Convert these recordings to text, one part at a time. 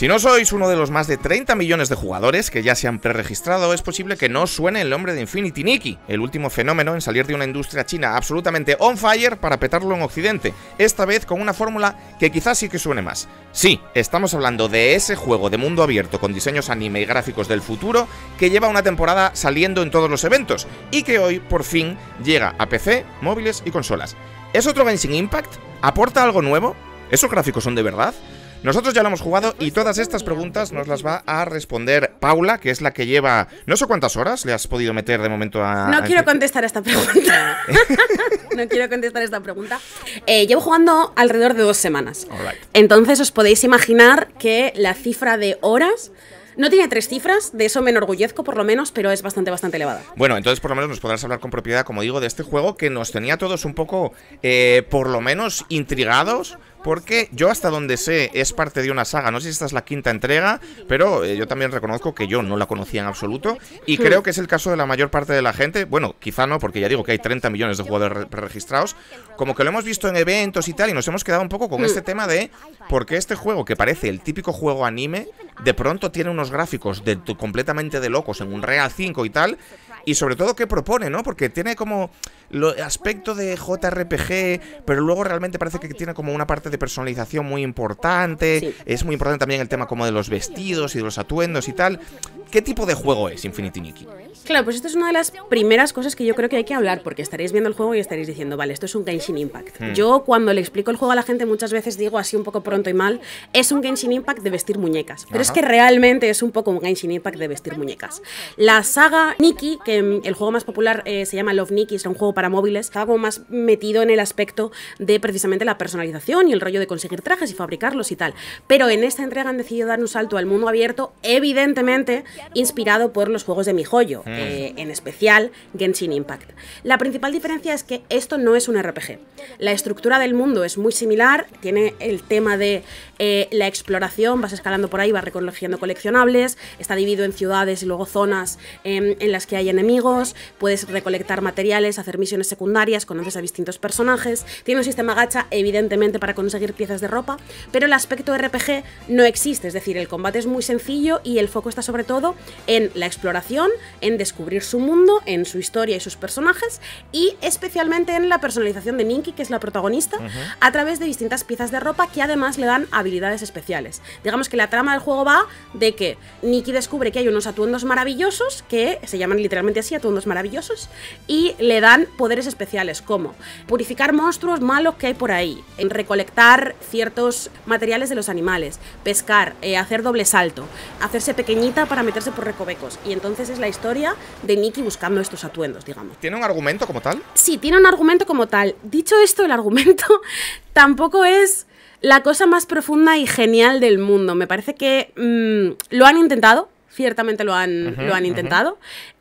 Si no sois uno de los más de 30 millones de jugadores que ya se han preregistrado, es posible que no suene el nombre de Infinity Nikki, el último fenómeno en salir de una industria china absolutamente on fire para petarlo en Occidente, esta vez con una fórmula que quizás sí que suene más. Sí, estamos hablando de ese juego de mundo abierto con diseños anime y gráficos del futuro que lleva una temporada saliendo en todos los eventos y que hoy, por fin, llega a PC, móviles y consolas. ¿Es otro Genshin Impact? ¿Aporta algo nuevo? ¿Esos gráficos son de verdad? Nosotros ya lo hemos jugado y todas estas preguntas nos las va a responder Paula, que es la que lleva no sé cuántas horas le has podido meter de momento a... No quiero contestar esta pregunta. no quiero contestar esta pregunta. Eh, llevo jugando alrededor de dos semanas. Entonces os podéis imaginar que la cifra de horas... No tiene tres cifras, de eso me enorgullezco por lo menos, pero es bastante, bastante elevada. Bueno, entonces por lo menos nos podrás hablar con propiedad, como digo, de este juego que nos tenía todos un poco, eh, por lo menos, intrigados porque yo hasta donde sé es parte de una saga, no sé si esta es la quinta entrega, pero eh, yo también reconozco que yo no la conocía en absoluto y hmm. creo que es el caso de la mayor parte de la gente, bueno, quizá no, porque ya digo que hay 30 millones de jugadores registrados, como que lo hemos visto en eventos y tal y nos hemos quedado un poco con hmm. este tema de por qué este juego que parece el típico juego anime, de pronto tiene unos gráficos completamente de locos en un Real 5 y tal, y sobre todo qué propone, ¿no? Porque tiene como el aspecto de JRPG, pero luego realmente parece que tiene como una parte de personalización muy importante. Es muy importante también el tema como de los vestidos y de los atuendos y tal. ¿Qué tipo de juego es Infinity Nikki? Claro, pues esto es una de las primeras cosas que yo creo que hay que hablar, porque estaréis viendo el juego y estaréis diciendo, vale, esto es un Genshin Impact. Hmm. Yo cuando le explico el juego a la gente muchas veces digo así un poco pronto y mal, es un Genshin Impact de vestir muñecas. Pero es que realmente es un poco un Genshin Impact de vestir muñecas. La saga Nikki, que Mm, el juego más popular eh, se llama Love Nikki, es un juego para móviles, estaba como más metido en el aspecto de precisamente la personalización y el rollo de conseguir trajes y fabricarlos y tal. Pero en esta entrega han decidido dar un salto al mundo abierto, evidentemente inspirado por los juegos de mi joyo, mm. eh, en especial Genshin Impact. La principal diferencia es que esto no es un RPG. La estructura del mundo es muy similar, tiene el tema de eh, la exploración, vas escalando por ahí, vas recogiendo coleccionables, está dividido en ciudades y luego zonas em, en las que hay en enemigos, puedes recolectar materiales, hacer misiones secundarias, conoces a distintos personajes, tiene un sistema gacha evidentemente para conseguir piezas de ropa, pero el aspecto RPG no existe, es decir, el combate es muy sencillo y el foco está sobre todo en la exploración, en descubrir su mundo, en su historia y sus personajes y especialmente en la personalización de Nikki, que es la protagonista, a través de distintas piezas de ropa que además le dan habilidades especiales. Digamos que la trama del juego va de que Nikki descubre que hay unos atuendos maravillosos que se llaman literalmente así, atuendos maravillosos, y le dan poderes especiales como purificar monstruos malos que hay por ahí, recolectar ciertos materiales de los animales, pescar, eh, hacer doble salto, hacerse pequeñita para meterse por recovecos. Y entonces es la historia de Nicky buscando estos atuendos, digamos. ¿Tiene un argumento como tal? Sí, tiene un argumento como tal. Dicho esto, el argumento tampoco es la cosa más profunda y genial del mundo. Me parece que mm, lo han intentado, ciertamente lo han, lo han intentado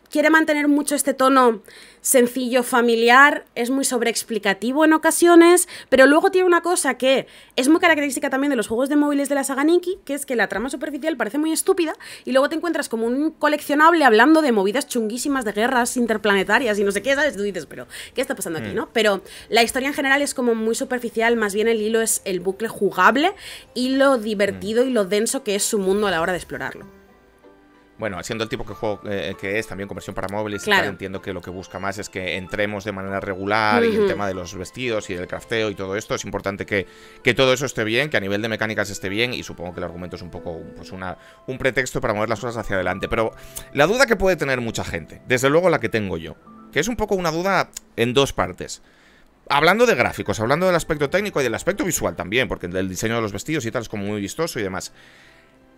quiere mantener mucho este tono sencillo, familiar, es muy sobreexplicativo en ocasiones, pero luego tiene una cosa que es muy característica también de los juegos de móviles de la saga Nikki, que es que la trama superficial parece muy estúpida y luego te encuentras como un coleccionable hablando de movidas chunguísimas de guerras interplanetarias y no sé qué, ¿sabes? Tú dices, pero ¿qué está pasando aquí, mm. no? Pero la historia en general es como muy superficial, más bien el hilo es el bucle jugable y lo divertido mm. y lo denso que es su mundo a la hora de explorarlo. Bueno, siendo el tipo que juego eh, que es también conversión para móviles, entiendo que lo que busca más es que entremos de manera regular y el tema de los vestidos y del crafteo y todo esto. Es importante que, todo eso esté bien, que a nivel de mecánicas esté bien y supongo que el argumento es un poco pues una, un pretexto para mover las cosas hacia adelante. Pero la duda que puede tener mucha gente, desde luego la que tengo yo, que es un poco una duda en dos partes hablando de gráficos, hablando del aspecto técnico y del aspecto visual también, porque el diseño de los vestidos y tal es como muy vistoso y demás.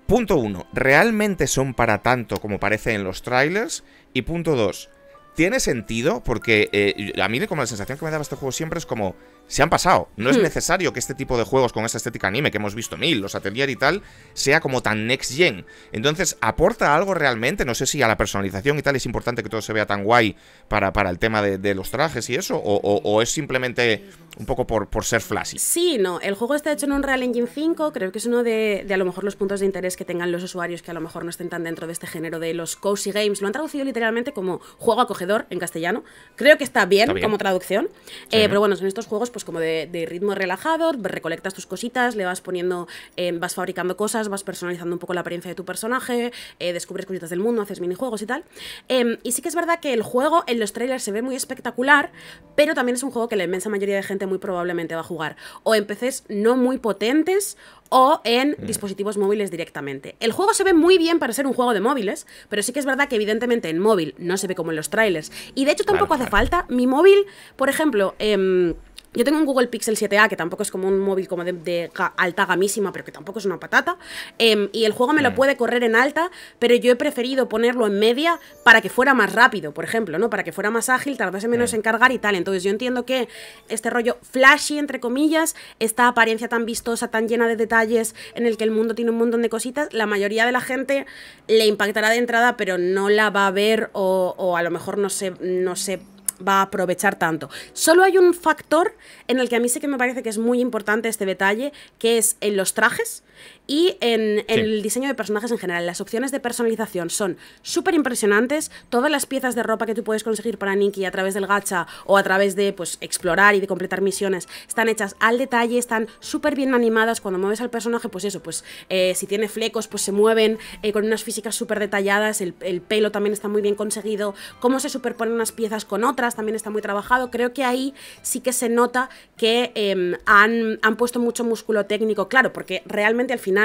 Punto 1. ¿Realmente son para tanto como parece en los trailers? Y punto 2. ¿Tiene sentido? Porque eh, a mí como la sensación que me daba este juego siempre es como se han pasado. No es hmm. necesario que este tipo de juegos con esa estética anime que hemos visto mil, los atelier y tal, sea como tan next gen. Entonces, aporta algo realmente. No sé si a la personalización y tal es importante que todo se vea tan guay para, para el tema de, los trajes y eso, o, es simplemente un poco por, por, ser flashy. Sí, no. El juego está hecho en un Real Engine 5. Creo que es uno de, a lo mejor los puntos de interés que tengan los usuarios que a lo mejor no estén tan dentro de este género de los cozy games. Lo han traducido literalmente como juego acogedor en castellano. Creo que está bien, como traducción. Eh, pero bueno, son estos juegos pues como de, ritmo relajado, recolectas tus cositas, le vas poniendo, eh, vas fabricando cosas, vas personalizando un poco la apariencia de tu personaje, eh, descubres cositas del mundo, haces minijuegos y tal. Em, y sí que es verdad que el juego en los trailers se ve muy espectacular, pero también es un juego que la inmensa mayoría de gente muy probablemente va a jugar. O en PCs no muy potentes o en mm. dispositivos móviles directamente. El juego se ve muy bien para ser un juego de móviles, pero sí que es verdad que evidentemente en móvil no se ve como en los trailers. Y de hecho tampoco hace falta. Mi móvil, por ejemplo, eh, yo tengo un Google Pixel 7a, que tampoco es como un móvil como de, alta gamísima, pero que tampoco es una patata. Em, y el juego me lo mm. puede correr en alta, pero yo he preferido ponerlo en media para que fuera más rápido, por ejemplo, ¿no? Para que fuera más ágil, tardase menos en cargar y tal. Entonces yo entiendo que este rollo flashy, entre comillas, esta apariencia tan vistosa, tan llena de detalles, en el que el mundo tiene un montón de cositas, la mayoría de la gente le impactará de entrada, pero no la va a ver o, a lo mejor no no se va a aprovechar tanto. Solo hay un factor en el que a mí sí que me parece que es muy importante este detalle, que es en los trajes y en, el diseño de personajes en general. Las opciones de personalización son súper impresionantes. Todas las piezas de ropa que tú puedes conseguir para Nikki a través del gacha o a través de pues, explorar y de completar misiones están hechas al detalle, están súper bien animadas. Cuando mueves al personaje, pues eso, pues eh, si tiene flecos, pues se mueven eh, con unas físicas súper detalladas. El, pelo también está muy bien conseguido. Cómo se superponen unas piezas con otras también está muy trabajado. Creo que ahí sí que se nota que em, han puesto mucho músculo técnico, claro, porque realmente al final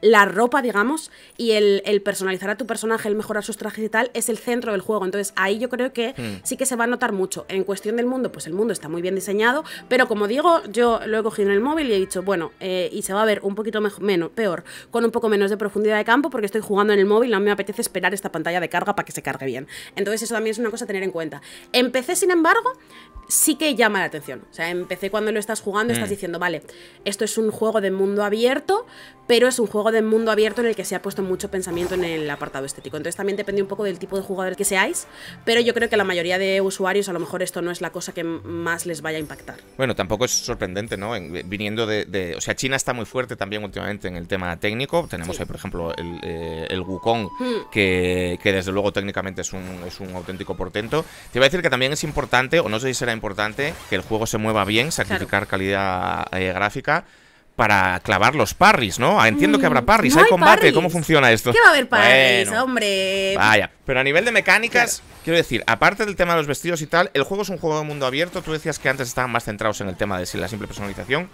la ropa, digamos, y el, personalizar a tu personaje, el mejorar sus trajes y tal, es el centro del juego. Entonces ahí yo creo que hmm. sí que se va a notar mucho. En cuestión del mundo, pues el mundo está muy bien diseñado, pero como digo, yo lo he cogido en el móvil y he dicho, bueno, eh, y se va a ver un poquito menos, peor, con un poco menos de profundidad de campo, porque estoy jugando en el móvil, no me apetece esperar esta pantalla de carga para que se cargue bien. Entonces eso también es una cosa a tener en cuenta. Empecé, sin embargo, sí que llama la atención. O sea, empecé cuando lo estás jugando, hmm. estás diciendo, vale, esto es un juego de mundo abierto, pero es un juego de mundo abierto en el que se ha puesto mucho pensamiento en el apartado estético. Entonces también depende un poco del tipo de jugador que seáis, pero yo creo que la mayoría de usuarios a lo mejor esto no es la cosa que más les vaya a impactar. Bueno, tampoco es sorprendente, ¿no? Eh, viniendo de, O sea, China está muy fuerte también últimamente en el tema técnico. Tenemos ahí, por ejemplo, el, eh, Wukong, hmm. que, desde luego técnicamente es un, es un auténtico portento. Te iba a decir que también es importante, o no sé si será importante, que el juego se mueva bien, sacrificar calidad eh, gráfica para clavar los parris, ¿no? Ah, entiendo que habrá mm, parris, hay, combate, ¿cómo funciona esto? ¿Qué va a haber parries, hombre? Vaya, pero a nivel de mecánicas, quiero decir, aparte del tema de los vestidos y tal, el juego es un juego de mundo abierto, tú decías que antes estaban más centrados en el tema de la simple personalización.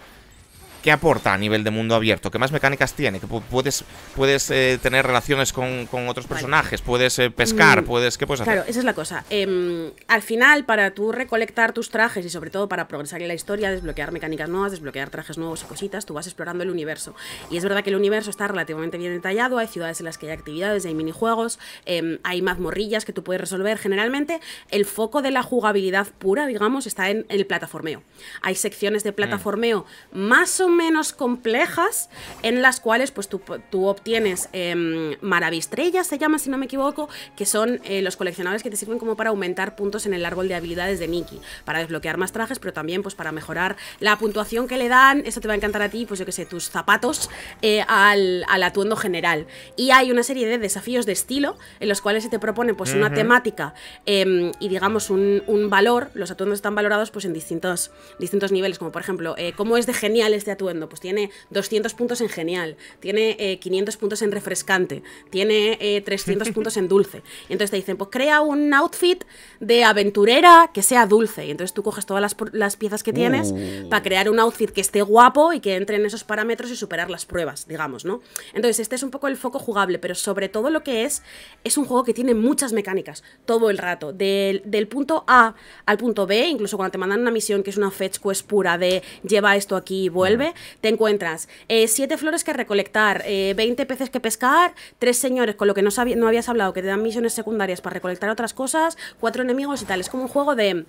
¿Qué aporta a nivel de mundo abierto? ¿Qué más mecánicas tiene? puedes, puedes eh, tener relaciones con, con otros personajes, puedes eh, pescar, mm, puedes. ¿Qué puedes hacer? Claro, esa es la cosa. Em, al final, para tú recolectar tus trajes y sobre todo para progresar en la historia, desbloquear mecánicas nuevas, desbloquear trajes nuevos y cositas, tú vas explorando el universo. Y es verdad que el universo está relativamente bien detallado, hay ciudades en las que hay actividades, hay minijuegos, em, hay mazmorrillas que tú puedes resolver. Generalmente, el foco de la jugabilidad pura, digamos, está en el plataformeo. Hay secciones de mm. plataformeo más o menos complejas en las cuales pues tú, obtienes eh, maravistrellas, se llama si no me equivoco, que son eh, los coleccionables que te sirven como para aumentar puntos en el árbol de habilidades de Nikki para desbloquear más trajes, pero también pues para mejorar la puntuación que le dan, eso te va a encantar a ti, pues yo que sé, tus zapatos eh, al, atuendo general. Y hay una serie de desafíos de estilo en los cuales se te propone pues una temática em, y digamos un, valor, los atuendos están valorados pues en distintos, distintos niveles, como por ejemplo, eh, cómo es de genial este atuendo pues tiene 200 puntos en genial, tiene 500 eh, puntos en refrescante, tiene 300 eh, puntos en dulce. entonces te dicen, pues crea un outfit de aventurera que sea dulce. Y entonces tú coges todas las, piezas que tienes uh. para crear un outfit que esté guapo y que entre en esos parámetros y superar las pruebas, digamos, ¿no? Entonces este es un poco el foco jugable, pero sobre todo lo que es, es un juego que tiene muchas mecánicas todo el rato, del, del punto A al punto B, incluso cuando te mandan una misión que es una fetch quest pura de lleva esto aquí y vuelve, te encuentras eh, siete flores que recolectar, 20 eh, peces que pescar, tres señores con lo que no, no habías hablado, que te dan misiones secundarias para recolectar otras cosas, cuatro enemigos y tal. Es como un juego de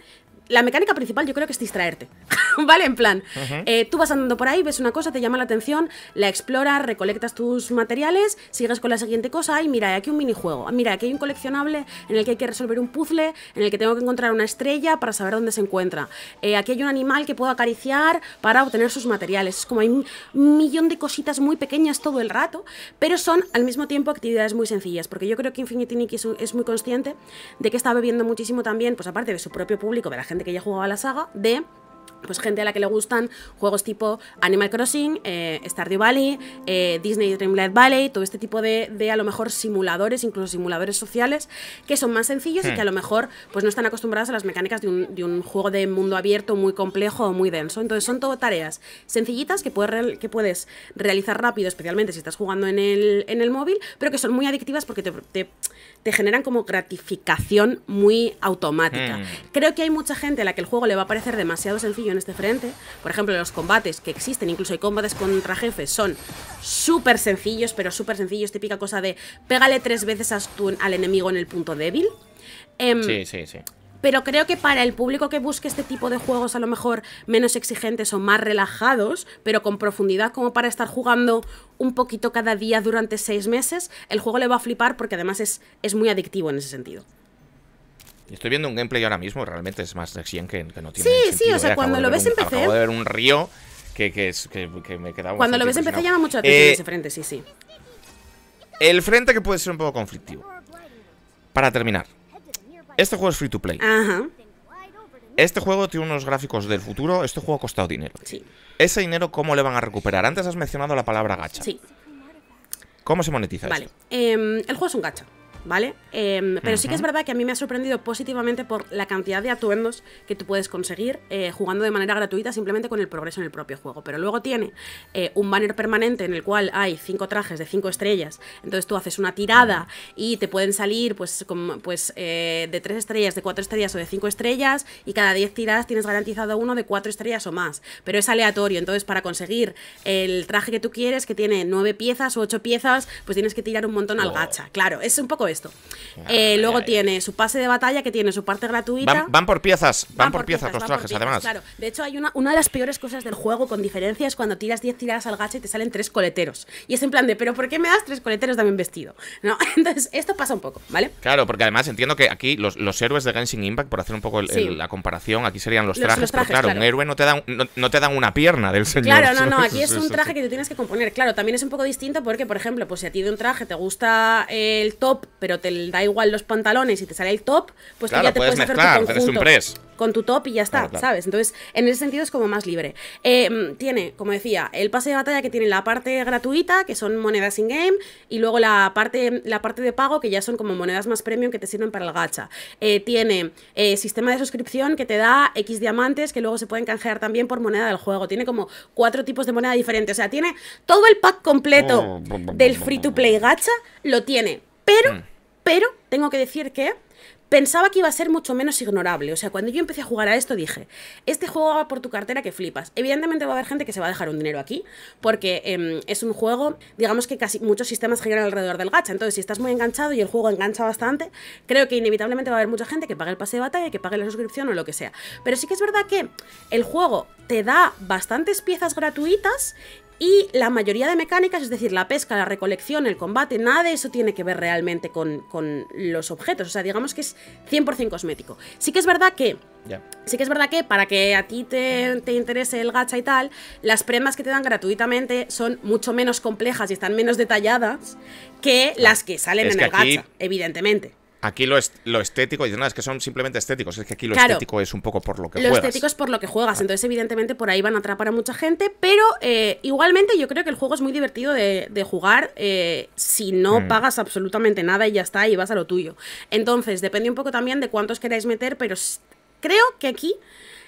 la mecánica principal yo creo que es distraerte, ¿vale? En plan, eh, tú vas andando por ahí, ves una cosa, te llama la atención, la exploras, recolectas tus materiales, sigues con la siguiente cosa y mira, hay aquí un minijuego, ah, mira, aquí hay un coleccionable en el que hay que resolver un puzzle, en el que tengo que encontrar una estrella para saber dónde se encuentra, eh, aquí hay un animal que puedo acariciar para obtener sus materiales, es como hay un millón de cositas muy pequeñas todo el rato, pero son al mismo tiempo actividades muy sencillas, porque yo creo que Infinity Nick es, es muy consciente de que está bebiendo muchísimo también, pues aparte de su propio público, de la gente, que ya jugaba la saga, de pues gente a la que le gustan juegos tipo Animal Crossing, eh, Stardew Valley, eh, Disney Dreamlight Valley, todo este tipo de, a lo mejor simuladores, incluso simuladores sociales, que son más sencillos y que a hmm. lo mejor pues no están acostumbradas a las mecánicas de un, juego de mundo abierto muy complejo o muy denso. Entonces son todo tareas sencillitas que puedes, que puedes realizar rápido, especialmente si estás jugando en el, móvil, pero que son muy adictivas porque te te generan como gratificación muy automática. Mm. Creo que hay mucha gente a la que el juego le va a parecer demasiado sencillo en este frente. Por ejemplo, los combates que existen, incluso hay combates contra jefes, son súper sencillos, pero súper sencillos. Típica cosa de pégale tres veces a al enemigo en el punto débil. Em, sí, sí, sí pero creo que para el público que busque este tipo de juegos a lo mejor menos exigentes o más relajados, pero con profundidad como para estar jugando un poquito cada día durante seis meses, el juego le va a flipar porque además es, es muy adictivo en ese sentido. Estoy viendo un gameplay ahora mismo, realmente es más exigente que, que no tiene. Sí, sí, o sea, eh, cuando lo ves un, ver un río que, que, es, que, me Cuando lo ves empecé llama mucho la atención eh, ese frente, sí, sí. El frente que puede ser un poco conflictivo. Para terminar, este juego es free to play. Este juego tiene unos gráficos del futuro. Este juego ha costado dinero. Ese dinero, ¿cómo le van a recuperar? Antes has mencionado la palabra gacha. ¿Cómo se monetiza Vale. Em, el juego es un gacha. ¿vale? Em, pero sí que es verdad que a mí me ha sorprendido positivamente por la cantidad de atuendos que tú puedes conseguir eh, jugando de manera gratuita simplemente con el progreso en el propio juego. Pero luego tiene eh, un banner permanente en el cual hay cinco trajes de cinco estrellas, entonces tú haces una tirada y te pueden salir pues, pues eh, de tres estrellas, de cuatro estrellas o de cinco estrellas y cada 10 tiradas tienes garantizado uno de cuatro estrellas o más. Pero es aleatorio, entonces para conseguir el traje que tú quieres, que tiene nueve piezas o ocho piezas, pues tienes que tirar un montón al gacha. Claro, es un poco eso. Eh, luego tiene su pase de batalla, que tiene su parte gratuita. Van, por piezas, van, por piezas, los trajes, además. Claro, de hecho, hay una, una de las peores cosas del juego, con diferencia, es cuando tiras 10 tiradas al gacha y te salen tres coleteros. Y es en plan de, ¿pero por qué me das tres coleteros también vestido? Entonces, esto pasa un poco, ¿vale? Claro, porque además entiendo que aquí los, héroes de Genshin Impact, por hacer un poco la comparación, aquí serían los trajes. claro, un héroe no te, dan, no, te dan una pierna del señor. Claro, no, no, aquí es un traje que te tienes que componer. Claro, también es un poco distinto porque, por ejemplo, pues si a ti de un traje te gusta el top pero te da igual los pantalones y te sale el top, pues ya te puedes, mezclar, hacer tu conjunto con tu top y ya está, ¿sabes? Entonces, en ese sentido es como más libre. Eh, mm, tiene, como decía, el pase de batalla que tiene la parte gratuita, que son monedas in-game, y luego la parte, la parte de pago, que ya son como monedas más premium que te sirven para el gacha. Eh, tiene eh, sistema de suscripción que te da X diamantes, que luego se pueden canjear también por moneda del juego. Tiene como cuatro tipos de moneda diferentes. O sea, tiene todo el pack completo oh, del free to play gacha, lo tiene pero, mm. pero, tengo que decir que pensaba que iba a ser mucho menos ignorable. O sea, cuando yo empecé a jugar a esto dije, este juego va por tu cartera que flipas. Evidentemente va a haber gente que se va a dejar un dinero aquí, porque em, es un juego, digamos que casi muchos sistemas giran alrededor del gacha. Entonces, si estás muy enganchado y el juego engancha bastante, creo que inevitablemente va a haber mucha gente que pague el pase de batalla, que pague la suscripción o lo que sea. Pero sí que es verdad que el juego te da bastantes piezas gratuitas y la mayoría de mecánicas, es decir, la pesca, la recolección, el combate, nada de eso tiene que ver realmente con, los objetos. O sea, digamos que es 100% cosmético. Sí que es verdad que... Sí que es verdad que para que a ti te, te, interese el gacha y tal, las premas que te dan gratuitamente son mucho menos complejas y están menos detalladas que las que salen en el gacha, evidentemente. Aquí lo, lo estético, y nada, es que son simplemente estéticos, es que aquí lo estético es un poco por lo que lo juegas. Lo estético es por lo que juegas, entonces evidentemente por ahí van a atrapar a mucha gente, pero eh, igualmente yo creo que el juego es muy divertido de, jugar eh, si no mm. pagas absolutamente nada y ya está, y vas a lo tuyo. Entonces, depende un poco también de cuántos queráis meter, pero creo que aquí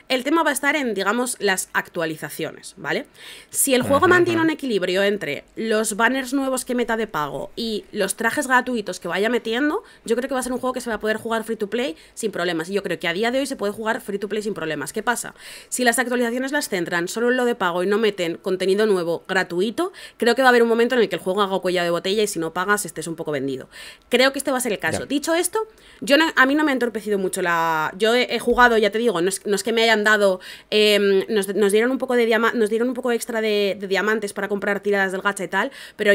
el tema va a estar en, digamos, las actualizaciones, ¿vale? Si el juego mantiene un equilibrio entre los banners nuevos que meta de pago y los trajes gratuitos que vaya metiendo, yo creo que va a ser un juego que se va a poder jugar free to play sin problemas. Y yo creo que a día de hoy se puede jugar free to play sin problemas. ¿Qué pasa? Si las actualizaciones las centran solo en lo de pago y no meten contenido nuevo gratuito, creo que va a haber un momento en el que el juego haga cuella de botella y si no pagas estés un poco vendido. Creo que este va a ser el caso. Dicho esto, yo a mí no me ha entorpecido mucho la... Yo he, jugado, ya te digo, no es, no es que me hayan dado, em, nos, dieron un poco de nos dieron un poco extra de, diamantes para comprar tiradas del gacha y tal, pero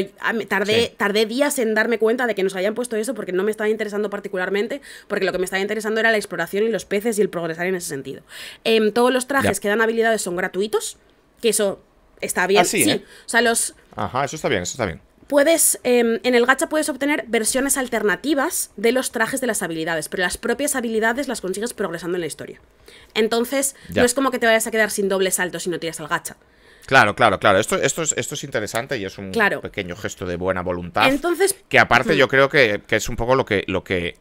tardé, tardé días en darme cuenta de que nos habían puesto eso porque no me estaba interesando particularmente, porque lo que me estaba interesando era la exploración y los peces y el progresar en ese sentido. Em, todos los trajes que dan habilidades son gratuitos, que eso está bien. Ah, sí. ¿eh? O sea, los... Ajá, eso está bien, eso está bien puedes, em, en el gacha puedes obtener versiones alternativas de los trajes de las habilidades, pero las propias habilidades las consigues progresando en la historia. Entonces, no es como que te vayas a quedar sin doble salto si no tiras al gacha. Claro, claro, claro. Esto, esto, es, esto es interesante y es un pequeño gesto de buena voluntad. Entonces. Que aparte yo creo que, es un poco lo que. Lo que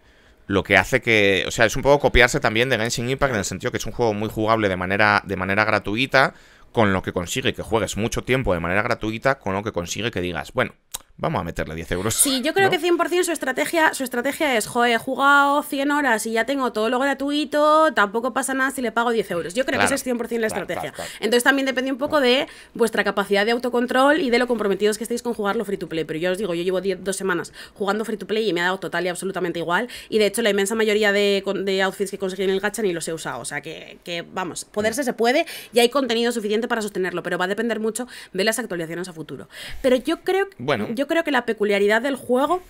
lo que hace que, o sea, es un poco copiarse también de Genshin Impact en el sentido que es un juego muy jugable de manera, de manera gratuita, con lo que consigue que juegues mucho tiempo de manera gratuita, con lo que consigue que digas, bueno, vamos a meterle 10 euros. Sí, yo creo que 100% su estrategia, su estrategia es, joder, he jugado 100 horas y ya tengo todo lo gratuito, tampoco pasa nada si le pago 10 euros. Yo creo que esa es 100% la estrategia. Entonces también depende un poco de vuestra capacidad de autocontrol y de lo comprometidos que estéis con jugarlo free to play. Pero yo os digo, yo llevo dos semanas jugando free to play y me ha dado total y absolutamente igual. Y de hecho la inmensa mayoría de, outfits que conseguí en el gacha ni los he usado. O sea que, vamos, poderse mm. se puede y hay contenido suficiente para sostenerlo, pero va a depender mucho de las actualizaciones a futuro. Pero yo creo... Bueno yo creo que la peculiaridad del juego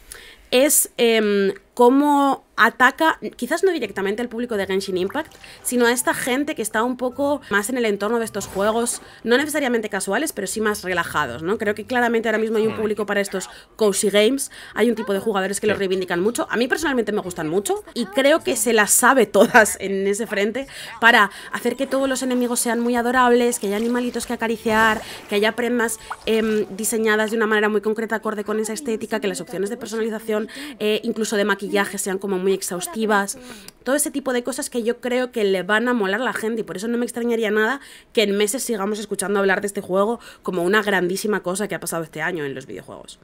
es em, cómo ataca, quizás no directamente al público de Genshin Impact, sino a esta gente que está un poco más en el entorno de estos juegos, no necesariamente casuales, pero sí más relajados, ¿no? Creo que claramente ahora mismo hay un público para estos cozy games, hay un tipo de jugadores que los reivindican mucho, a mí personalmente me gustan mucho y creo que se las sabe todas en ese frente para hacer que todos los enemigos sean muy adorables, que haya animalitos que acariciar, que haya prendas em, diseñadas de una manera muy concreta acorde con esa estética, que las opciones de personalización eh, incluso de maquillaje, sean como muy exhaustivas. Todo ese tipo de cosas que yo creo que le van a molar a la gente y por eso no me extrañaría nada que en meses sigamos escuchando hablar de este juego como una grandísima cosa que ha pasado este año en los videojuegos.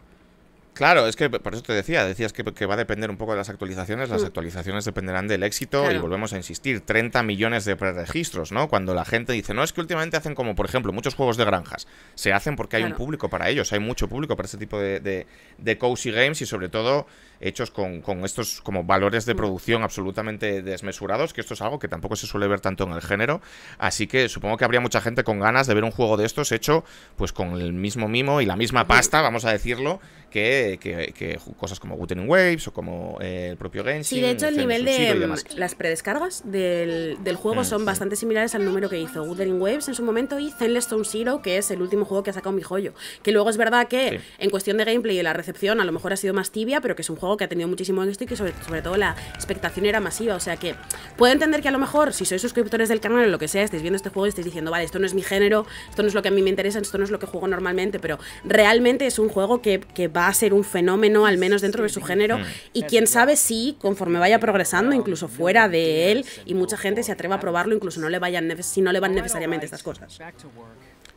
Claro, es que por eso te decía, decías que, va a depender un poco de las actualizaciones, las mm. actualizaciones dependerán del éxito y volvemos a insistir, 30 millones de preregistros, ¿no? Cuando la gente dice, no, es que últimamente hacen como, por ejemplo, muchos juegos de granjas, se hacen porque hay un público para ellos, hay mucho público para este tipo de, cozy games y sobre todo hechos con, estos como valores de mm. producción absolutamente desmesurados, que esto es algo que tampoco se suele ver tanto en el género, así que supongo que habría mucha gente con ganas de ver un juego de estos hecho pues con el mismo mimo y la misma pasta, vamos a decirlo, que que, cosas como Wuthering Waves o como eh, el propio Genshin. Sí, de hecho el, nivel de mm, las predescargas del, del juego ah, son bastante similares al número que hizo Wuthering Waves en su momento y Zenless Stone Zero, que es el último juego que ha sacado mi joyo. Que luego es verdad que en cuestión de gameplay y la recepción a lo mejor ha sido más tibia, pero que es un juego que ha tenido muchísimo éxito y que sobre, todo la expectación era masiva. O sea que puedo entender que a lo mejor si sois suscriptores del canal o lo que sea, estáis viendo este juego y estáis diciendo, vale, esto no es mi género, esto no es lo que a mí me interesa, esto no es lo que juego normalmente, pero realmente es un juego que, que va a ser un un fenómeno, al menos dentro de su género, mm. y quién sabe si conforme vaya progresando, incluso fuera de él, y mucha gente se atreva a probarlo, incluso no le vayan si no le van necesariamente estas cosas.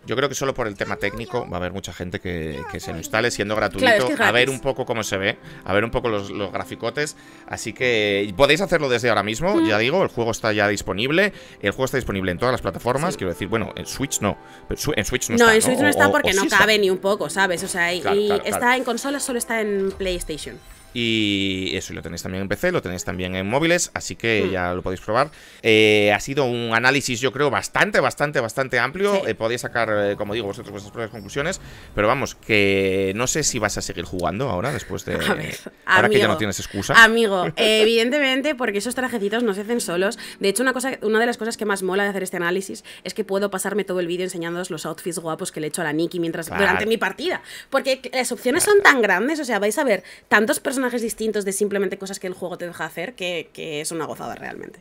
Yo creo que solo por el tema técnico va a haber mucha gente que, se lo instale siendo gratuito. a ver un poco cómo se ve, a ver un poco los, graficotes. Así que podéis hacerlo desde ahora mismo, ya digo, el juego está ya disponible. El juego está disponible en todas las plataformas. Quiero decir, bueno, en Switch no. en Switch no, no En Switch no, está porque no cabe ni un poco, ¿sabes? O sea, y, está en consolas, solo está en PlayStation. Y eso, lo tenéis también en PC, lo tenéis también en móviles, así que hmm. ya lo podéis probar. Eh, ha sido un análisis, yo creo, bastante, bastante, bastante amplio. Eh, podéis sacar, eh, como digo, vosotros vuestras propias conclusiones. Pero vamos, que no sé si vas a seguir jugando ahora, después de. ahora que ya no tienes excusa. Amigo, evidentemente, porque esos trajecitos no se hacen solos. De hecho, una, cosa, una de las cosas que más mola de hacer este análisis es que puedo pasarme todo el vídeo enseñándoos los outfits guapos que le he hecho a la Nikki mientras, durante mi partida. Porque las opciones son tan grandes, o sea, vais a ver tantos personajes personajes distintos de simplemente cosas que el juego te deja hacer, que, es una gozada realmente.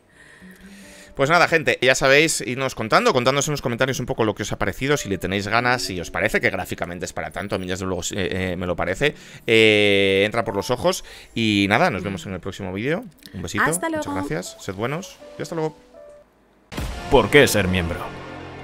Pues nada, gente, ya sabéis, irnos contando, contándonos en los comentarios un poco lo que os ha parecido, si le tenéis ganas, si os parece que gráficamente es para tanto, a mí desde luego eh, eh, me lo parece. Eh, entra por los ojos y nada, nos vemos en el próximo vídeo. Un besito, muchas gracias, sed buenos y hasta luego. ¿Por qué ser miembro?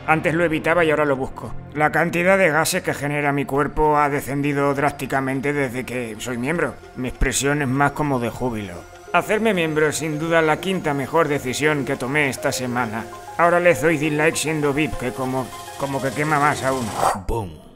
Antes lo evitaba y ahora lo busco. La cantidad de gases que genera mi cuerpo ha descendido drásticamente desde que soy miembro. Mi expresión es más como de júbilo. Hacerme miembro es sin duda la quinta mejor decisión que tomé esta semana. Ahora les doy dislike siendo VIP, que como, como que quema más aún. Boom.